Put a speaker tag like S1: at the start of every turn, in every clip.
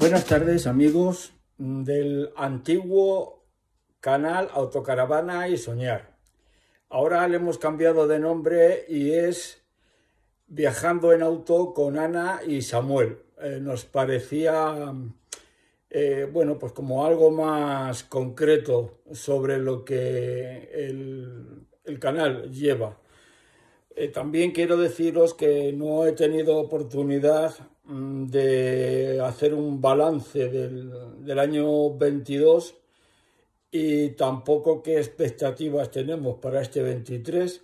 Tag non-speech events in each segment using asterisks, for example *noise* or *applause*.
S1: Buenas tardes amigos del antiguo canal Autocaravana y Soñar. Ahora le hemos cambiado de nombre y es Viajando en Auto con Ana y Samuel. Eh, nos parecía, eh, bueno, pues como algo más concreto sobre lo que el canal lleva. Eh, también quiero deciros que no he tenido oportunidad mm, de hacer un balance del, año 22 y tampoco qué expectativas tenemos para este 23.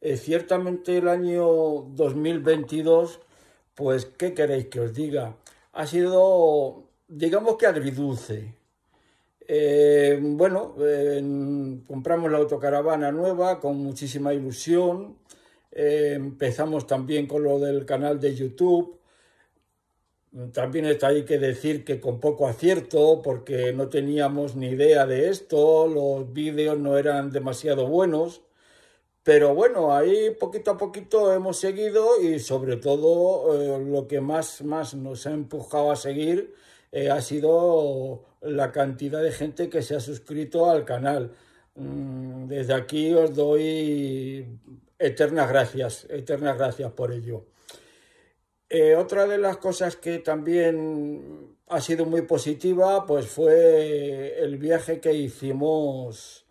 S1: Eh, ciertamente el año 2022, pues, ¿qué queréis que os diga? Ha sido, digamos que agridulce. Eh, bueno, compramos la autocaravana nueva con muchísima ilusión. Eh, empezamos también con lo del canal de YouTube. También está ahí que decir que con poco acierto, porque no teníamos ni idea de esto, los vídeos no eran demasiado buenos. Pero bueno, ahí poquito a poquito hemos seguido y sobre todo eh, lo que más, más nos ha empujado a seguir eh, ha sido la cantidad de gente que se ha suscrito al canal. Mm, desde aquí os doy eternas gracias, eternas gracias por ello. Eh, otra de las cosas que también ha sido muy positiva, pues fue el viaje que hicimos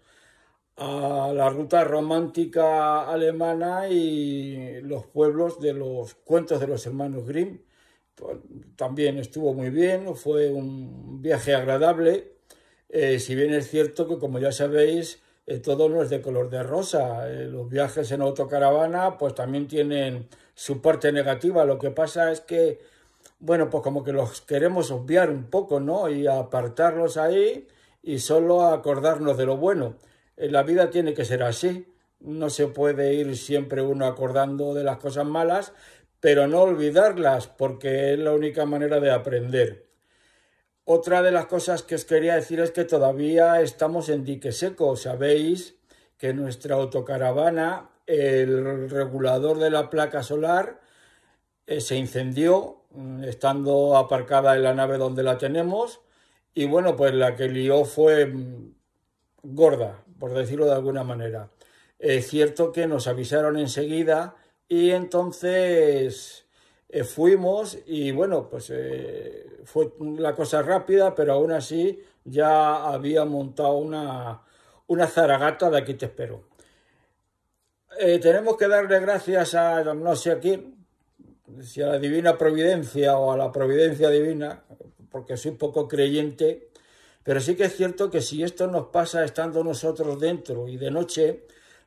S1: a la ruta romántica alemana y los pueblos de los cuentos de los hermanos Grimm. También estuvo muy bien, fue un viaje agradable eh, si bien es cierto que, como ya sabéis, eh, todo no es de color de rosa. Eh, los viajes en autocaravana, pues también tienen su parte negativa. Lo que pasa es que, bueno, pues como que los queremos obviar un poco, ¿no? Y apartarlos ahí y solo acordarnos de lo bueno. la vida tiene que ser así. No se puede ir siempre uno acordando de las cosas malas, pero no olvidarlas, porque es la única manera de aprender. Otra de las cosas que os quería decir es que todavía estamos en dique seco. Sabéis que nuestra autocaravana, el regulador de la placa solar, eh, se incendió mm, estando aparcada en la nave donde la tenemos. Y bueno, pues la que lió fue mm, gorda, por decirlo de alguna manera. Es cierto que nos avisaron enseguida y entonces eh, fuimos y bueno, pues eh, fue la cosa rápida, pero aún así ya había montado una, zaragata de aquí te espero. Eh, tenemos que darle gracias a no sé a quién, si a la divina providencia o a la providencia divina, porque soy poco creyente, pero sí que es cierto que si esto nos pasa estando nosotros dentro y de noche,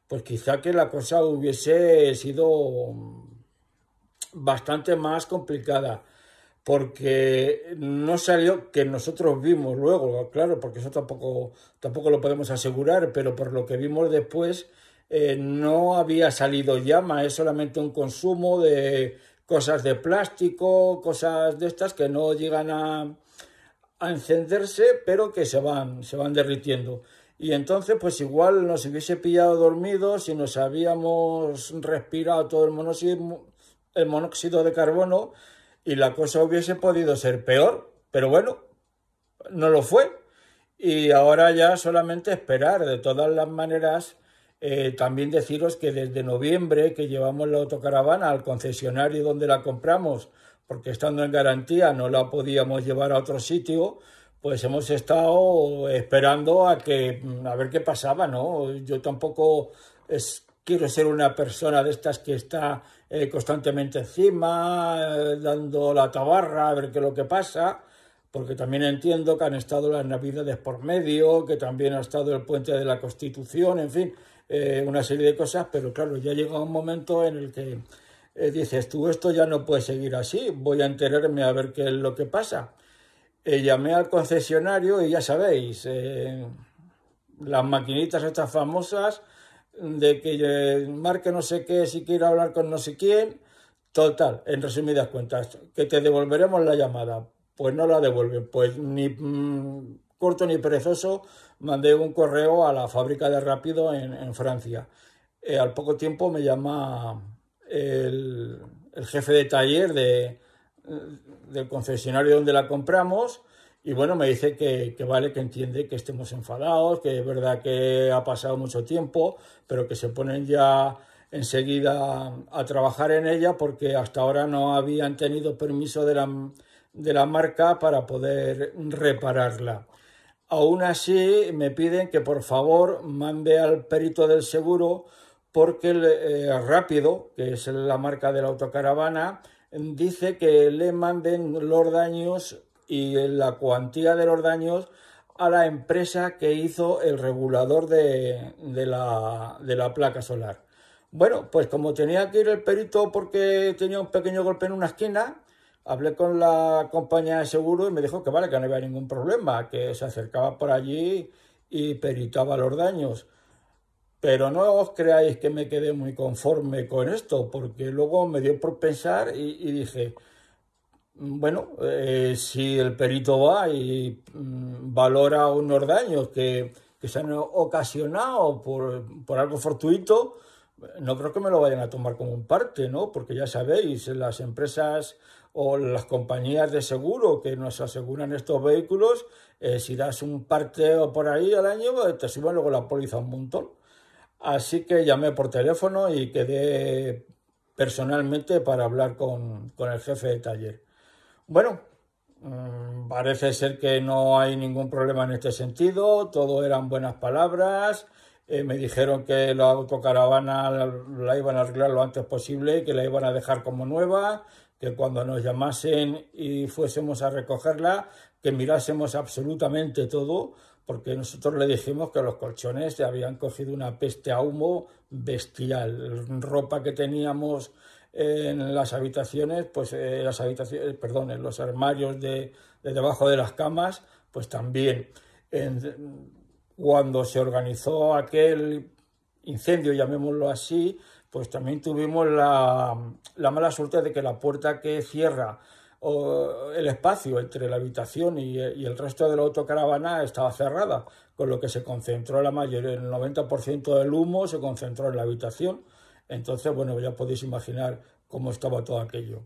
S1: pues quizá que la cosa hubiese sido bastante más complicada porque no salió que nosotros vimos luego, claro, porque eso tampoco, tampoco lo podemos asegurar, pero por lo que vimos después, eh, no había salido llama, es solamente un consumo de cosas de plástico, cosas de estas que no llegan a, encenderse, pero que se van, se van derritiendo. Y entonces, pues igual nos hubiese pillado dormidos y nos habíamos respirado todo el monosismo, el monóxido de carbono y la cosa hubiese podido ser peor, pero bueno, no lo fue. Y ahora ya solamente esperar. De todas las maneras, eh, también deciros que desde noviembre que llevamos la autocaravana al concesionario donde la compramos, porque estando en garantía no la podíamos llevar a otro sitio, pues hemos estado esperando a que a ver qué pasaba, ¿no? Yo tampoco es quiero ser una persona de estas que está eh, constantemente encima, eh, dando la tabarra a ver qué es lo que pasa, porque también entiendo que han estado las Navidades por medio, que también ha estado el puente de la Constitución, en fin, eh, una serie de cosas, pero claro, ya llega un momento en el que dices tú, esto ya no puede seguir así, voy a enterarme a ver qué es lo que pasa. llamé al concesionario y ya sabéis, las maquinitas estas famosas, de que eh, marque no sé qué si quiere hablar con no sé quién. Total, en resumidas cuentas, que te devolveremos la llamada. Pues no la devuelven. Pues ni mm, corto ni perezoso mandé un correo a la fábrica de Rápido en, Francia. Eh, al poco tiempo me llama el, el jefe de taller de, eh, del concesionario donde la compramos y bueno, me dice que, vale, que entiende que estemos enfadados, que es verdad que ha pasado mucho tiempo, pero que se ponen ya enseguida a trabajar en ella porque hasta ahora no habían tenido permiso de la, marca para poder repararla. Aún así, me piden que por favor mande al perito del seguro porque el eh, Rápido, que es la marca de la autocaravana, dice que le manden los daños y la cuantía de los daños a la empresa que hizo el regulador de, la, de, la, placa solar. Bueno, pues como tenía que ir el perito porque tenía un pequeño golpe en una esquina, hablé con la compañía de seguro y me dijo que vale, que no había ningún problema, que se acercaba por allí y peritaba los daños. Pero no os creáis que me quedé muy conforme con esto, porque luego me dio por pensar y, y dije, bueno, eh, si el perito va y mm, valora unos daños que, se han ocasionado por, algo fortuito, no creo que me lo vayan a tomar como un parte, ¿no? Porque ya sabéis, las empresas o las compañías de seguro que nos aseguran estos vehículos, eh, si das un parte o por ahí al año, eh, te suben luego la póliza un montón. Así que llamé por teléfono y quedé personalmente para hablar con el jefe de taller. Bueno, mm, parece ser que no hay ningún problema en este sentido, todo eran buenas palabras. Eh, me dijeron que la autocaravana la, iban a arreglar lo antes posible, que la iban a dejar como nueva, que cuando nos llamasen y fuésemos a recogerla, que mirásemos absolutamente todo, porque nosotros le dijimos que los colchones se habían cogido una peste a humo bestial. Ropa que teníamos en las habitaciones, pues eh, las habitaciones, eh, perdón, en los armarios de, debajo de las camas, pues también. cuando se organizó aquel incendio, llamémoslo así, pues también tuvimos la, mala suerte de que la puerta que cierra el espacio entre la habitación y, y, el resto de la autocaravana estaba cerrada, con lo que se concentró la mayoría, el 90% del humo se concentró en la habitación entonces, bueno, ya podéis imaginar cómo estaba todo aquello.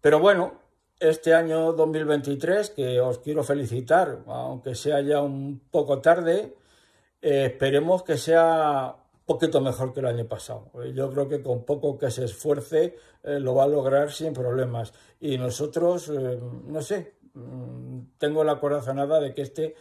S1: Pero bueno, este año 2023, que os quiero felicitar, aunque sea ya un poco tarde, eh, esperemos que sea un poquito mejor que el año pasado. Eh, yo creo que con poco que se esfuerce eh, lo va a lograr sin problemas. Y nosotros, no sé, mm, tengo la corazonada de que este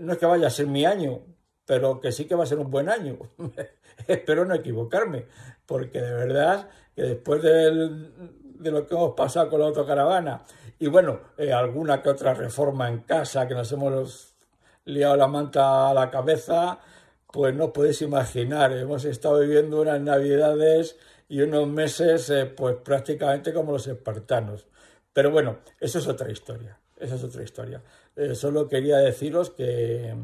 S1: no es que vaya a ser mi año, pero que sí que va a ser un buen año. *laughs* Espero no equivocarme, porque de verdad que después de lo que hemos pasado con la autocaravana y bueno, eh, alguna que otra reforma en casa que nos hemos liado la manta a la cabeza, pues no os podéis imaginar, hemos estado viviendo unas navidades y unos meses eh, pues prácticamente como los espartanos. Pero bueno, eso es otra historia, eso es otra historia. Eh, solo quería deciros que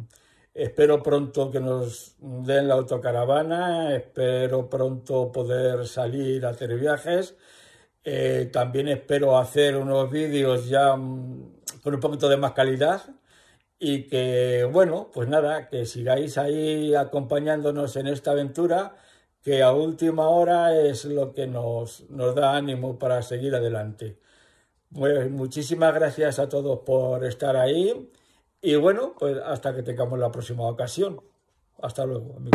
S1: Espero pronto que nos den la autocaravana, espero pronto poder salir a hacer viajes. Eh, también espero hacer unos vídeos ya mm, con un poquito de más calidad y que, bueno, pues nada, que sigáis ahí acompañándonos en esta aventura que a última hora es lo que nos, nos da ánimo para seguir adelante. Pues muchísimas gracias a todos por estar ahí y bueno, pues hasta que tengamos la próxima ocasión. Hasta luego, amigos.